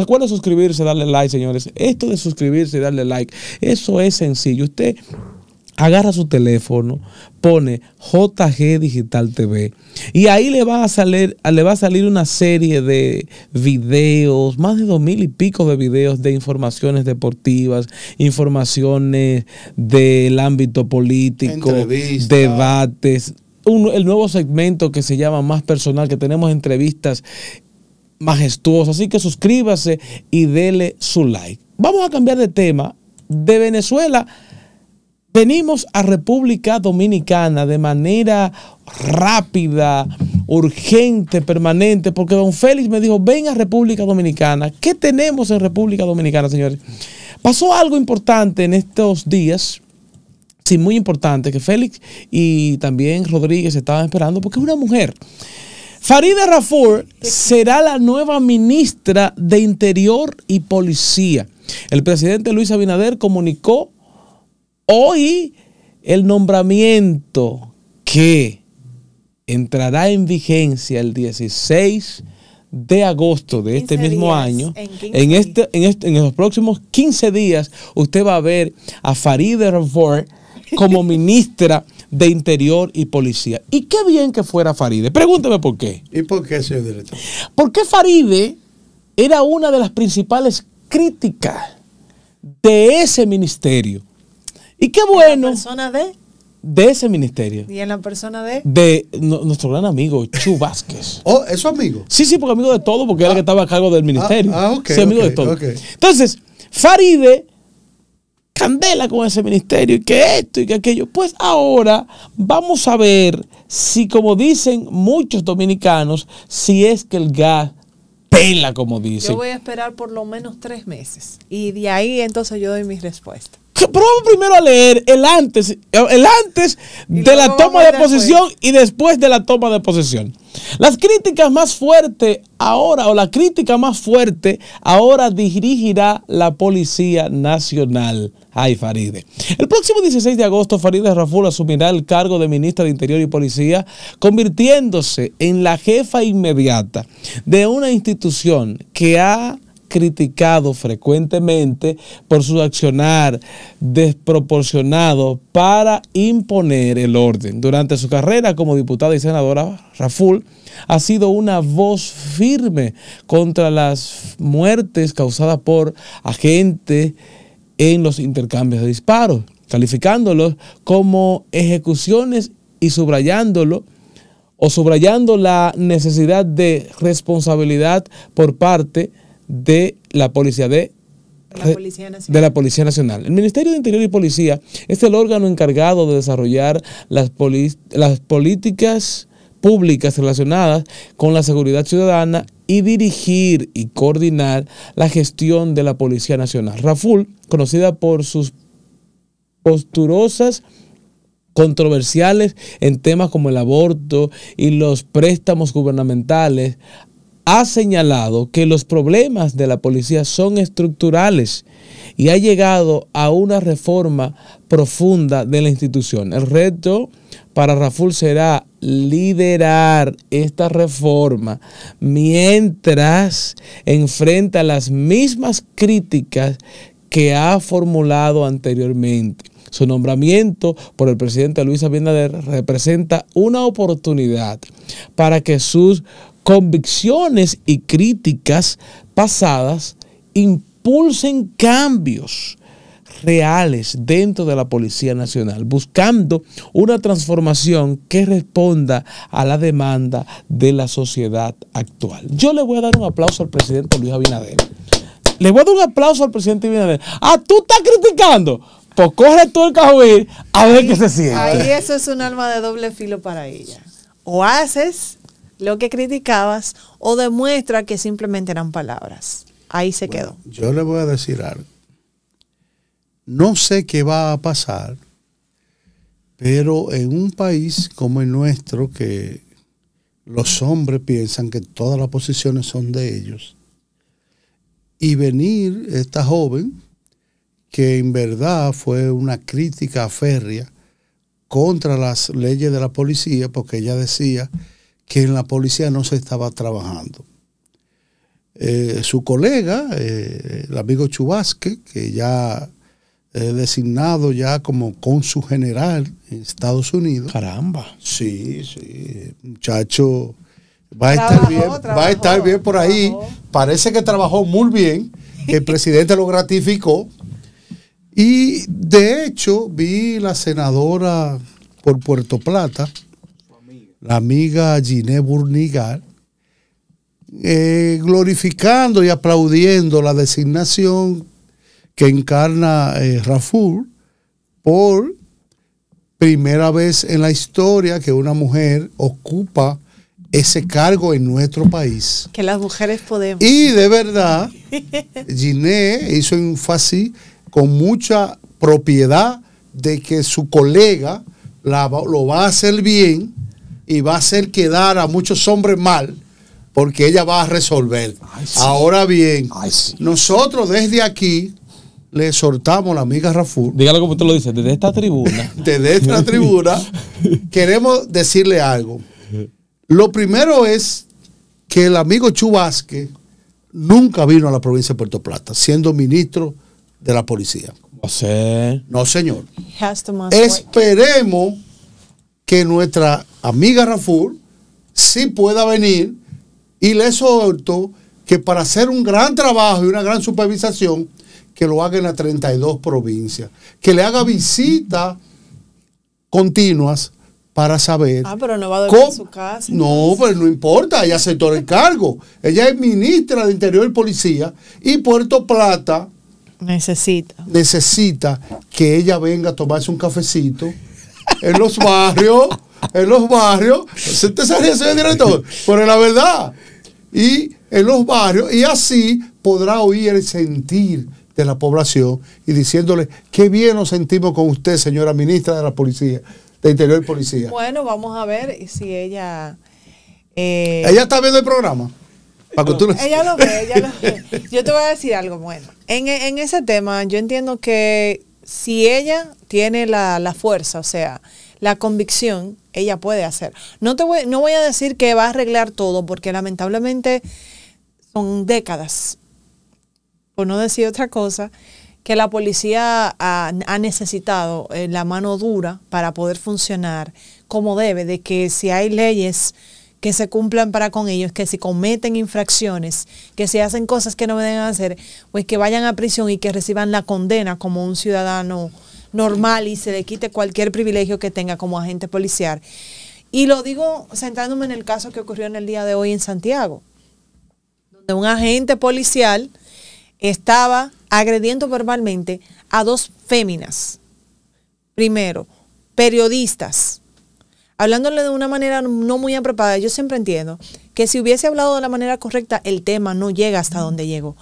Recuerden suscribirse, darle like, señores. Esto de suscribirse y darle like, eso es sencillo. Usted agarra su teléfono, pone JG Digital TV y ahí le va a salir, le va a salir una serie de videos, más de dos mil y pico de videos de informaciones deportivas, informaciones del ámbito político, debates, el nuevo segmento que se llama Más Personal, que tenemos entrevistas majestuoso. Así que suscríbase y dele su like. Vamos a cambiar de tema. De Venezuela venimos a República Dominicana de manera rápida, urgente, permanente, porque don Félix me dijo, ven a República Dominicana. ¿Qué tenemos en República Dominicana, señores? Pasó algo importante en estos días. Sí, muy importante, que Félix y también Rodríguez estaban esperando, porque es una mujer Farida Rafur será la nueva ministra de Interior y Policía. El presidente Luis Abinader comunicó hoy el nombramiento que entrará en vigencia el 16 de agosto de este mismo año, este, este, en, los próximos 15 días, usted va a ver a Farida Rafur como ministra de Interior y Policía. Y qué bien que fuera Faride. Pregúnteme por qué. ¿Y por qué, señor director? Porque Faride era una de las principales críticas de ese ministerio. Y qué bueno. ¿En la persona de? De ese ministerio. ¿Y en la persona de? De nuestro gran amigo, Chu Vázquez. ¿Oh, es su amigo? Sí, sí, porque amigo de todo, porque era el que ah. estaba a cargo del ah, ministerio. Ah, sí, amigo de todo. Entonces, Faride candela con ese ministerio y que esto y que aquello. Pues ahora vamos a ver si, como dicen muchos dominicanos, si es que el gas pela, como dicen. Yo voy a esperar por lo menos tres meses y de ahí entonces yo doy mi respuesta. Probamos primero a leer el antes, el antes de la toma de posesión y después de la toma de posesión. Las críticas más fuertes ahora, o la crítica más fuerte ahora dirigirá la Policía Nacional. Ay, Faride. El próximo 16 de agosto, Faride Raful asumirá el cargo de ministra de Interior y Policía, convirtiéndose en la jefa inmediata de una institución que ha criticado frecuentemente por su accionar desproporcionado para imponer el orden. Durante su carrera como diputada y senadora, Raful ha sido una voz firme contra las muertes causadas por agentes en los intercambios de disparos, calificándolos como ejecuciones y subrayándolo o subrayando la necesidad de responsabilidad por parte de de la Policía eh, de la Policía Nacional. El Ministerio de Interior y Policía es el órgano encargado de desarrollar las, las políticas públicas relacionadas con la seguridad ciudadana y dirigir y coordinar la gestión de la Policía Nacional. Raful, conocida por sus posturosas controversiales en temas como el aborto y los préstamos gubernamentales, ha señalado que los problemas de la policía son estructurales y ha llegado a una reforma profunda de la institución. El reto para Raful será liderar esta reforma mientras enfrenta las mismas críticas que ha formulado anteriormente. Su nombramiento por el presidente Luis Abinader representa una oportunidad para que sus convicciones y críticas pasadas impulsen cambios reales dentro de la Policía Nacional, buscando una transformación que responda a la demanda de la sociedad actual. Yo le voy a dar un aplauso al presidente Luis Abinader. Le voy a dar un aplauso al presidente Abinader. Ah, tú estás criticando. Pues corre tú el cajón a ver qué se siente. Ahí eso es un alma de doble filo para ella. O haces lo que criticabas o demuestra que simplemente eran palabras. Ahí se quedó. Yo le voy a decir algo. No sé qué va a pasar, pero en un país como el nuestro, que los hombres piensan que todas las posiciones son de ellos, y venir esta joven, que en verdad fue una crítica férrea contra las leyes de la policía, porque ella decía que en la policía no se estaba trabajando. Eh, su colega, eh, el amigo Chubasque, que ya designado ya como cónsul general en Estados Unidos. Caramba. Sí, sí, muchacho. Va a, estar bien, va a estar bien por ahí. Parece que trabajó muy bien. el presidente lo gratificó. Y de hecho, vi la senadora por Puerto Plata, la amiga Giné Burnigar, eh, glorificando y aplaudiendo la designación que encarna eh, Raful por primera vez en la historia que una mujer ocupa ese cargo en nuestro país. Que las mujeres podemos. Y de verdad, Giné hizo énfasis con mucha propiedad de que su colega lo va a hacer bien y va a hacer quedar a muchos hombres mal porque ella va a resolver. Ahora bien, nosotros desde aquí le exhortamos a la amiga Raful. Dígalo como usted lo dice, desde esta tribuna. desde esta tribuna queremos decirle algo. Lo primero es que el amigo Chubasque nunca vino a la provincia de Puerto Plata, siendo ministro de la policía. No, señor. Esperemos que nuestra amiga Raful, si pueda venir y le exhorto que para hacer un gran trabajo y una gran supervisación, que lo haga en las 32 provincias, que le haga visitas continuas para saber. Ah, pero no va a su casa. No, pero no importa, ella aceptó el cargo. Ella es ministra de Interior y Policía y Puerto Plata necesita. Necesita que ella venga a tomarse un cafecito en los barrios. en los barrios, se te se ríe, pero la verdad. Y en los barrios, y así podrá oír el sentir de la población y diciéndole, qué bien nos sentimos con usted, señora ministra de la Policía, de Interior y Policía. Bueno, vamos a ver si ella... Eh, ella está viendo el programa. Ella lo ve, ella lo ve. Yo te voy a decir algo bueno. en ese tema, yo entiendo que si ella tiene la, fuerza, o sea, la convicción, ella puede hacer. No, te voy, no voy a decir que va a arreglar todo, porque lamentablemente son décadas, por no decir otra cosa, que la policía ha, necesitado eh, la mano dura para poder funcionar como debe, de que si hay leyes que se cumplan para con ellos, que si cometen infracciones, que si hacen cosas que no deben hacer, pues que vayan a prisión y que reciban la condena como un ciudadano normal y se le quite cualquier privilegio que tenga como agente policial. Y lo digo centrándome en el caso que ocurrió en el día de hoy en Santiago, donde un agente policial estaba agrediendo verbalmente a dos féminas. Primero, periodistas hablándole de una manera no muy apropiada, yo siempre entiendo que si hubiese hablado de la manera correcta, el tema no llega hasta donde llegó.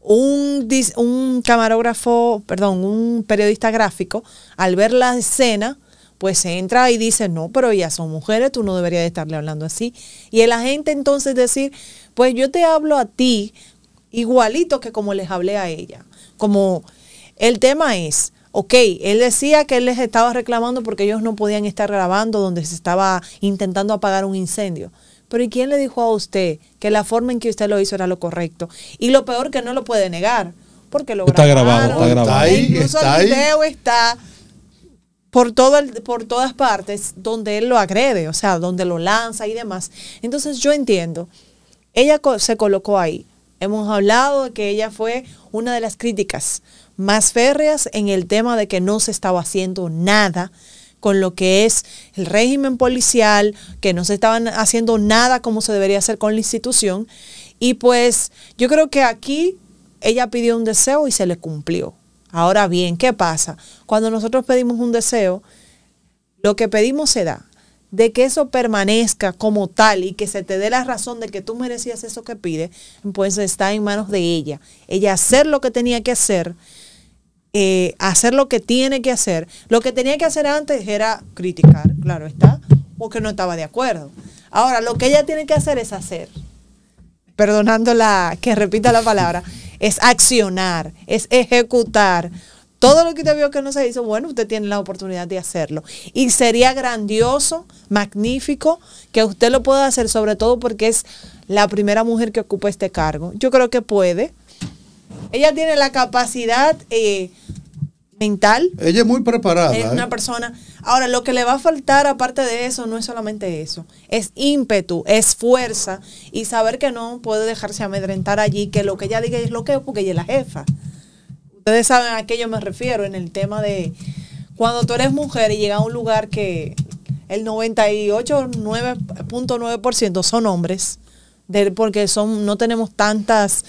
Un, un camarógrafo, perdón, un periodista gráfico, al ver la escena, pues entra y dice, no, pero ellas son mujeres, tú no deberías de estarle hablando así. Y el agente entonces decir, pues yo te hablo a ti igualito que como les hablé a ella. Como el tema es, Ok, él decía que él les estaba reclamando porque ellos no podían estar grabando donde se estaba intentando apagar un incendio. Pero ¿y quién le dijo a usted que la forma en que usted lo hizo era lo correcto? Y lo peor que no lo puede negar, porque lo está grabado. Está grabado, está ahí, Incluso el video está por, todo por todas partes donde él lo agrede, o sea, donde lo lanza y demás. Entonces yo entiendo, ella se colocó ahí. Hemos hablado de que ella fue una de las críticas más férreas en el tema de que no se estaba haciendo nada con lo que es el régimen policial, que no se estaban haciendo nada como se debería hacer con la institución. Y pues yo creo que aquí ella pidió un deseo y se le cumplió. Ahora bien, ¿qué pasa? Cuando nosotros pedimos un deseo, lo que pedimos se da. De que eso permanezca como tal y que se te dé la razón de que tú merecías eso que pide pues está en manos de ella. Ella hacer lo que tenía que hacer eh, hacer lo que tiene que hacer. Lo que tenía que hacer antes era criticar, claro está, porque no estaba de acuerdo. Ahora, lo que ella tiene que hacer es hacer, perdonando la, que repita la palabra, es accionar, es ejecutar. Todo lo que usted vio que no se hizo, bueno, usted tiene la oportunidad de hacerlo. Y sería grandioso, magnífico, que usted lo pueda hacer, sobre todo porque es la primera mujer que ocupa este cargo. Yo creo que puede, ella tiene la capacidad eh, mental. Ella es muy preparada. Es una ¿eh? persona. Ahora, lo que le va a faltar aparte de eso no es solamente eso, es ímpetu, es fuerza y saber que no puede dejarse amedrentar allí, que lo que ella diga es lo que es porque ella es la jefa. Ustedes saben a qué yo me refiero en el tema de cuando tú eres mujer y llegas a un lugar que el 98.9% son hombres, porque son, no tenemos tantas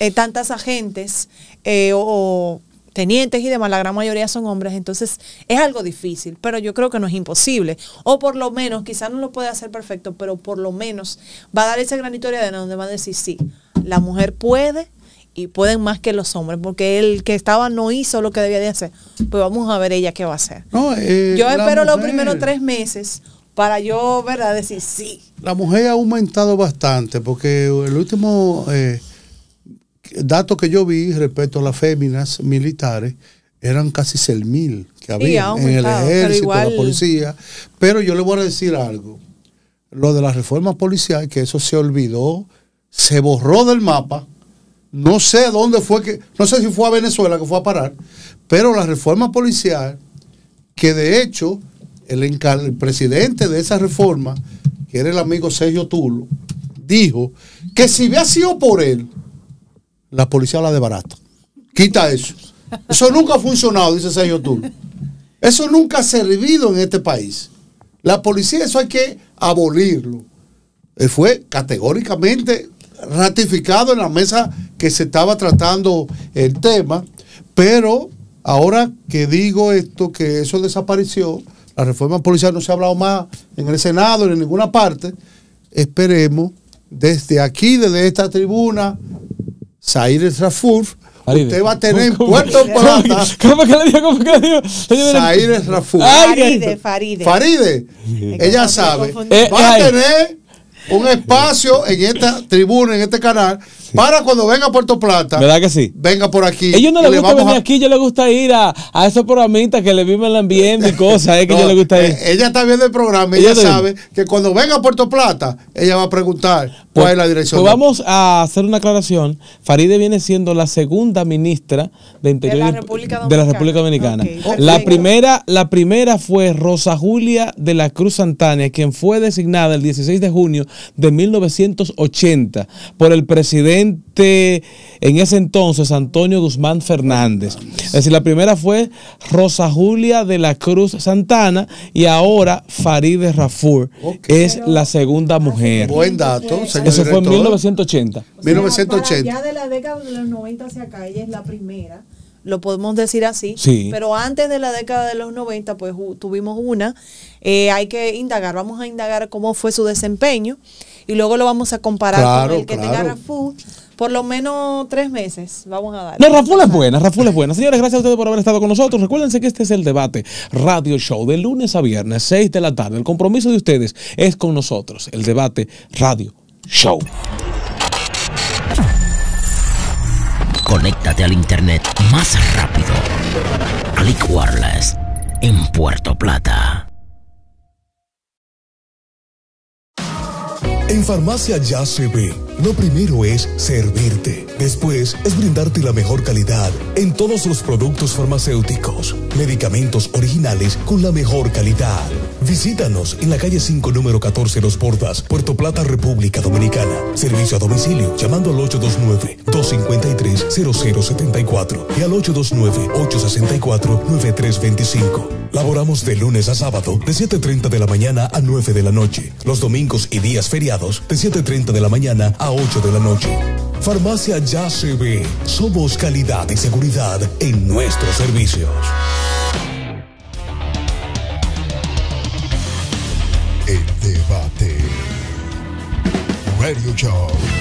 eh, tantas agentes eh, o, tenientes y demás, la gran mayoría son hombres, entonces es algo difícil, pero yo creo que no es imposible. O por lo menos, quizás no lo puede hacer perfecto, pero por lo menos va a dar esa granitoria de donde va a decir, sí, la mujer puede y pueden más que los hombres, porque el que estaba no hizo lo que debía de hacer. Pues vamos a ver ella qué va a hacer. Eh, yo espero los primeros tres meses para yo, ¿verdad?, decir sí. La mujer ha aumentado bastante, porque el último datos que yo vi respecto a las féminas militares, eran casi 6 mil que había en el ejército, de la policía. Pero yo le voy a decir algo. Lo de la reforma policial, que eso se olvidó, se borró del mapa. No sé dónde fue que, no sé si fue a Venezuela que fue a parar, pero la reforma policial, que de hecho el, el presidente de esa reforma, que era el amigo Sergio Tulo, dijo que si había sido por él, la policía la de Quita eso. Eso nunca ha funcionado, dice señor Tú. Eso nunca ha servido en este país. La policía, eso hay que abolirlo. Eh, fue categóricamente ratificado en la mesa que se estaba tratando el tema, pero ahora que digo esto, que eso desapareció, la reforma policial no se ha hablado más en el Senado ni en ninguna parte, esperemos desde aquí, desde esta tribuna, Zaire Rafur, usted va a tener Puerto Plata. ¿Cómo que le ¿Cómo que le Rafur. Faride, Faride. Faride. Ella sabe. Eh, va a tener un espacio en esta tribuna, en este canal, para cuando venga a Puerto Plata. ¿Verdad que sí? Venga por aquí. Ellos no les gusta venir aquí, yo le gusta ir a, esos programitas que le viven el ambiente y cosas, que yo gusta eh, ir. Ella está viendo el programa y ella, sabe que cuando venga a Puerto Plata, ella va a preguntar cuál pues, es la dirección. Pues vamos a hacer una aclaración. Faride viene siendo la segunda ministra de Interior de la República Dominicana. la, primera, la primera fue Rosa Julia de la Cruz Santana, quien fue designada el 16 de junio de 1980 por el presidente en ese entonces, Antonio Guzmán Fernández. Es decir, la primera fue Rosa Julia de la Cruz Santana y ahora Faride Rafur es la segunda ah, mujer. Buen dato, señor Eso fue en 1980. 1980. Ya de la década de los 90 hacia acá, ella es la primera lo podemos decir así, sí. pero antes de la década de los 90, pues tuvimos una, eh, hay que indagar, vamos a indagar cómo fue su desempeño y luego lo vamos a comparar con el que tenga Rafú Por lo menos tres meses vamos a dar. No, Raful es buena, Raful es buena. Señores, gracias a ustedes por haber estado con nosotros. Recuérdense que este es el debate radio show de lunes a viernes, 6 de la tarde. El compromiso de ustedes es con nosotros, el debate radio show. Conéctate al internet más rápido. Click Wireless en Puerto Plata. En Farmacia Ya se ve, lo primero es servirte. Después es brindarte la mejor calidad en todos los productos farmacéuticos, medicamentos originales con la mejor calidad. Visítanos en la calle 5, número 14 Los Portas, Puerto Plata, República Dominicana. Servicio a domicilio llamando al 829-253-0074 y al 829-864-9325. Laboramos de lunes a sábado de 7.30 de la mañana a 9 de la noche. Los domingos y días feriados de 7.30 de la mañana a 8 de la noche. Farmacia Ya se ve. Somos calidad y seguridad en nuestros servicios. El debate. Radio Show.